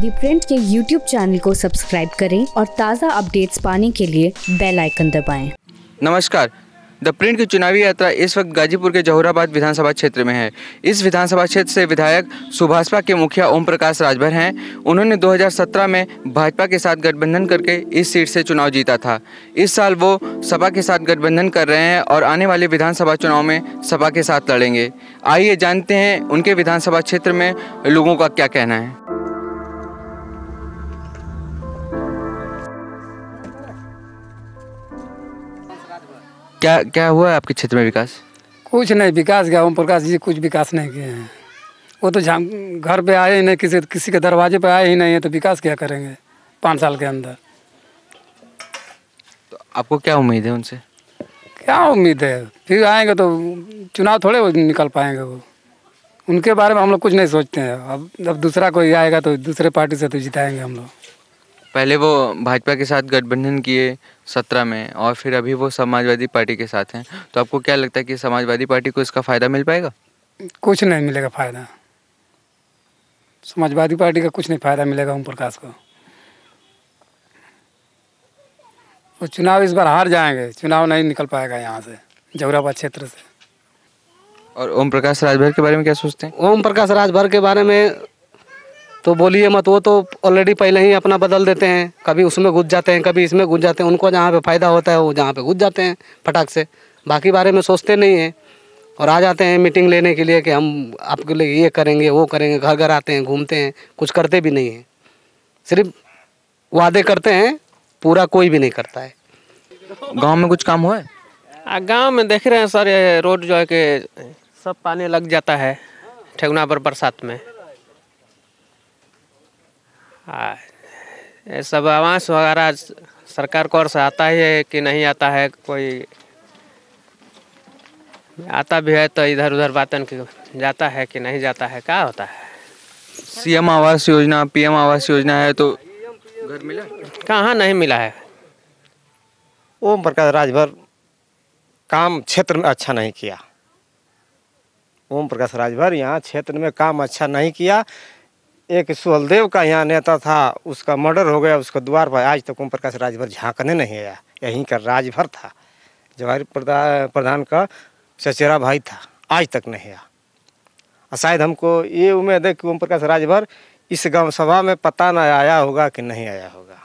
दी Print के YouTube channel को subscribe करें और ताज़ा अपडेट्स पाने के लिए बेल आइकन दबाएं। नमस्कार द प्रिंट की चुनावी यात्रा इस वक्त गाजीपुर के जहुराबाद विधानसभा क्षेत्र में है इस विधानसभा क्षेत्र से विधायक सुभाषपा के मुखिया ओम प्रकाश राजभर हैं उन्होंने 2017 में भाजपा के साथ गठबंधन करके इस सीट से चुनाव जीता था इस साल वो सपा के साथ गठबंधन कर रहे हैं और आने वाले विधानसभा चुनाव में सपा के साथ लड़ेंगे आइए जानते हैं उनके विधानसभा क्षेत्र में लोगों का क्या कहना है क्या क्या हुआ है आपके क्षेत्र में विकास कुछ नहीं विकास गया ओम प्रकाश जी कुछ विकास नहीं किए हैं वो तो झाम घर पे आए ही नहीं किसी किसी के दरवाजे पे आए ही नहीं है तो विकास क्या करेंगे पाँच साल के अंदर तो आपको क्या उम्मीद है उनसे क्या उम्मीद है फिर आएंगे तो चुनाव थोड़े वो निकल पाएंगे वो उनके बारे में हम लोग कुछ नहीं सोचते हैं अब जब दूसरा कोई आएगा तो दूसरे पार्टी से तो जिताएंगे हम लोग पहले वो भाजपा के साथ गठबंधन किए सत्रह में और फिर अभी वो समाजवादी पार्टी के साथ हैं तो आपको क्या लगता है कि समाजवादी पार्टी को इसका फ़ायदा मिल पाएगा कुछ नहीं मिलेगा फ़ायदा समाजवादी पार्टी का कुछ नहीं फ़ायदा मिलेगा ओम प्रकाश को वो चुनाव इस बार हार जाएंगे चुनाव नहीं निकल पाएगा यहाँ से जौराबाद क्षेत्र से और ओम प्रकाश राजभर के बारे में क्या सोचते हैं ओम प्रकाश राजभर के बारे में तो बोलिए मत वो तो ऑलरेडी पहले ही अपना बदल देते हैं कभी उसमें घुस जाते हैं कभी इसमें घुस जाते हैं उनको जहाँ पे फ़ायदा होता है वो जहाँ पे घुस जाते हैं फटाक से बाकी बारे में सोचते नहीं हैं और आ जाते हैं मीटिंग लेने के लिए कि हम आपके लिए ये करेंगे वो करेंगे घर घर आते हैं घूमते हैं कुछ करते भी नहीं हैं सिर्फ वादे करते हैं पूरा कोई भी नहीं करता है गाँव में कुछ काम हुआ है गाँव में देख रहे हैं सर रोड जो है कि सब पानी लग जाता है ठेगुना पर बरसात में हाँ। सब आवास वगैरह सरकार को से आता ही है कि नहीं आता है कोई आता भी है तो इधर उधर बातन की जाता है कि नहीं जाता है क्या होता है सीएम आवास योजना पीएम आवास योजना है तो घर मिला कहाँ नहीं मिला है ओम प्रकाश राजभर काम क्षेत्र में अच्छा नहीं किया ओम प्रकाश राजभर यहाँ क्षेत्र में काम अच्छा नहीं किया एक सुहलदेव का यहाँ नेता था उसका मर्डर हो गया उसका द्वार पर आज तक ओम प्रकाश राजभर झांकने नहीं आया यहीं का राजभर था जवाहर प्रधान का चचेरा भाई था आज तक नहीं आया और शायद हमको ये उम्मीद है कि ओम प्रकाश राजभर इस गांव सभा में पता ना आया होगा कि नहीं आया होगा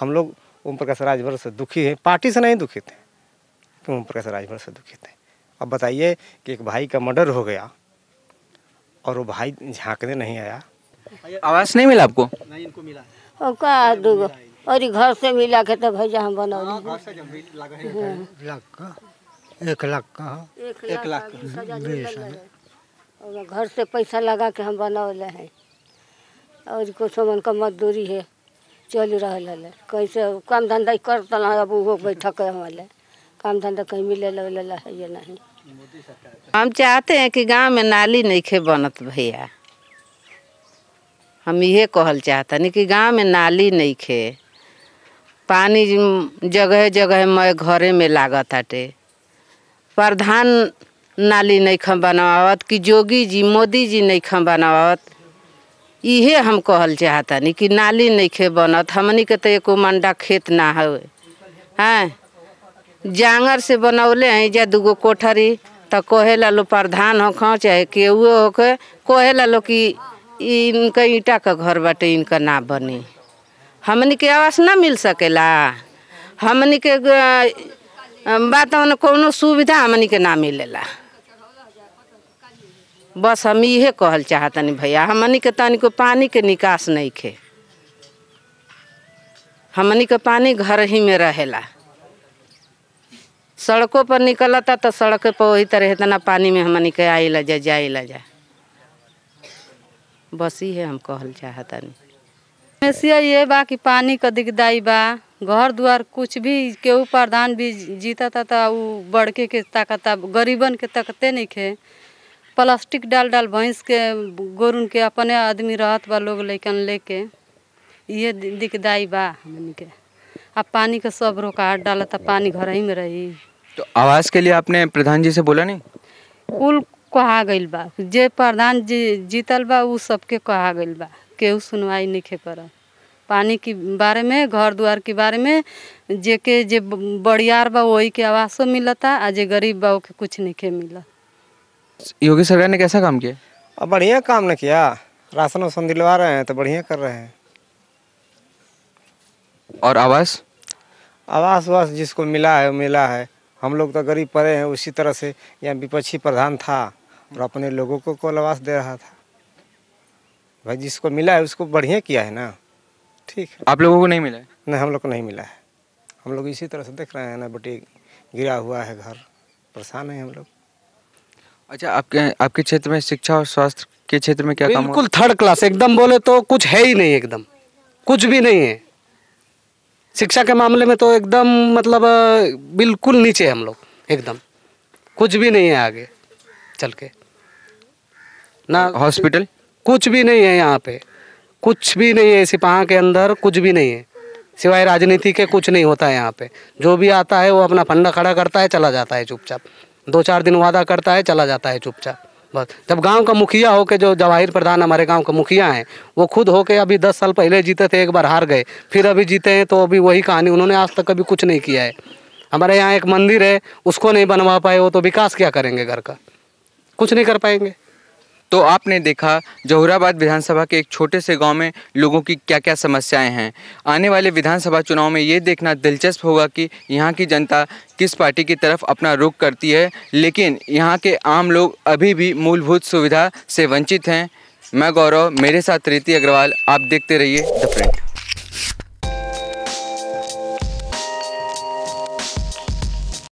हम लोग ओम प्रकाश राजभर से दुखी हैं पार्टी से नहीं दुखी थे कि ओम प्रकाश राजभर से दुखी थे अब बताइए कि एक भाई का मर्डर हो गया और वो भाई झांकने नहीं आया आवास नहीं मिला आपको नहीं इनको मिला और का और घर से मिला के तो भैया हम बना हाँ, हाँ। एक लाख का एक लाख का हाँ। घर से पैसा लगा के हम ले हैं और कुछ मन का मजदूरी है चल रहा है कैसे काम धंधा कर अब वो बैठक है हमारे काम धंधा कहीं मिले लगे है ये नहीं हम चाहते हैं कि गांव में नाली नहीं खे बनत भैया हम ये कहल चाहतनी कि गाँव में नाली नहीं खे पानी जगह जगह मैं घरे में लागत हटे प्रधान नाली नहीं खम बनावत कि जोगी जी मोदी जी नहीं खम बनावत इहे हम कहल चाहतनी कि नाली नहीं खे बनत हमनी के तो मंडा खेत ना है हाँ। जांगर से बनौले हैं जा दूगो कोठरी तो कहे लो प्रधान हो चाहे केहू होके कहे लो कि इनका ईटा का घर बाटे इनका ना बने हमने के आवास ना मिल सकेला हमने के बात कोनो सुविधा हमने के ना मिलेला बस हम इहे कहल चाहतनी भैया हमने के तनिको पानी के निकास नहीं खे हमने के पानी घर ही में रहेला सड़कों पर निकलता तो सड़क पर वही तरह इतना पानी में हमने के आइला जा जाइला जा बसी है हम कहल चाहत समस्या ये बा कि पानी का दिखदाई बा घर द्वार कुछ भी केहू प्रधान भी जीता था वो बड़के के ताकत गरीबन के तकते नहीं खे प्लास्टिक डाल डाल भैंस के गोरुन के अपने आदमी रहत बा लोग लेकिन लेके ये दिखदाई बा हमन के अब पानी का सब रोका डाल पानी घर ही में रही तो आवाज़ के लिए आपने प्रधान जी से बोला नहीं कुल कहा गई बा जे प्रधान जी जीतल बा उ सबके कहा गई बा केहू सुनवाई नहीं खे कर पानी के बारे में घर द्वार के बारे में जे के जे बड़ियार बा वही के आवासों मिलता आ जे गरीब बा के कुछ नहीं खे मिला योगी सरकार ने कैसा काम किया अब बढ़िया काम ने किया राशन वासन दिलवा रहे हैं तो बढ़िया कर रहे हैं और आवास आवास वास जिसको मिला है मिला है हम लोग तो गरीब पड़े हैं उसी तरह से यहाँ विपक्षी प्रधान था और अपने लोगों को आवास दे रहा था भाई जिसको मिला है उसको बढ़िया किया है ना ठीक है आप लोगों को नहीं मिला है नहीं हम लोग को नहीं मिला है हम लोग इसी तरह से देख रहे हैं ना बटी गिरा हुआ है घर परेशान है हम लोग अच्छा आपके आपके क्षेत्र में शिक्षा और स्वास्थ्य के क्षेत्र में क्या काम बिल्कुल थर्ड क्लास एकदम बोले तो कुछ है ही नहीं एकदम कुछ भी नहीं है शिक्षा के मामले में तो एकदम मतलब बिल्कुल नीचे हम लोग एकदम कुछ भी नहीं है आगे चल के ना हॉस्पिटल कुछ भी नहीं है यहाँ पे कुछ भी नहीं है सिपाहा के अंदर कुछ भी नहीं है सिवाय राजनीति के कुछ नहीं होता है यहाँ पे जो भी आता है वो अपना फंडा खड़ा करता है चला जाता है चुपचाप दो चार दिन वादा करता है चला जाता है चुपचाप बस जब गांव का मुखिया होके जो जवाहिर प्रधान हमारे गांव का मुखिया हैं वो खुद होके अभी दस साल पहले जीते थे एक बार हार गए फिर अभी जीते हैं तो अभी वही कहानी उन्होंने आज तक कभी कुछ नहीं किया है हमारे यहाँ एक मंदिर है उसको नहीं बनवा पाए वो तो विकास क्या करेंगे घर का कुछ नहीं कर पाएंगे तो आपने देखा जहराबाद विधानसभा के एक छोटे से गांव में लोगों की क्या क्या समस्याएं हैं आने वाले विधानसभा चुनाव में ये देखना दिलचस्प होगा कि यहाँ की जनता किस पार्टी की तरफ अपना रुख करती है लेकिन यहाँ के आम लोग अभी भी मूलभूत सुविधा से वंचित हैं मैं गौरव मेरे साथ रीति अग्रवाल आप देखते रहिए द प्रिंट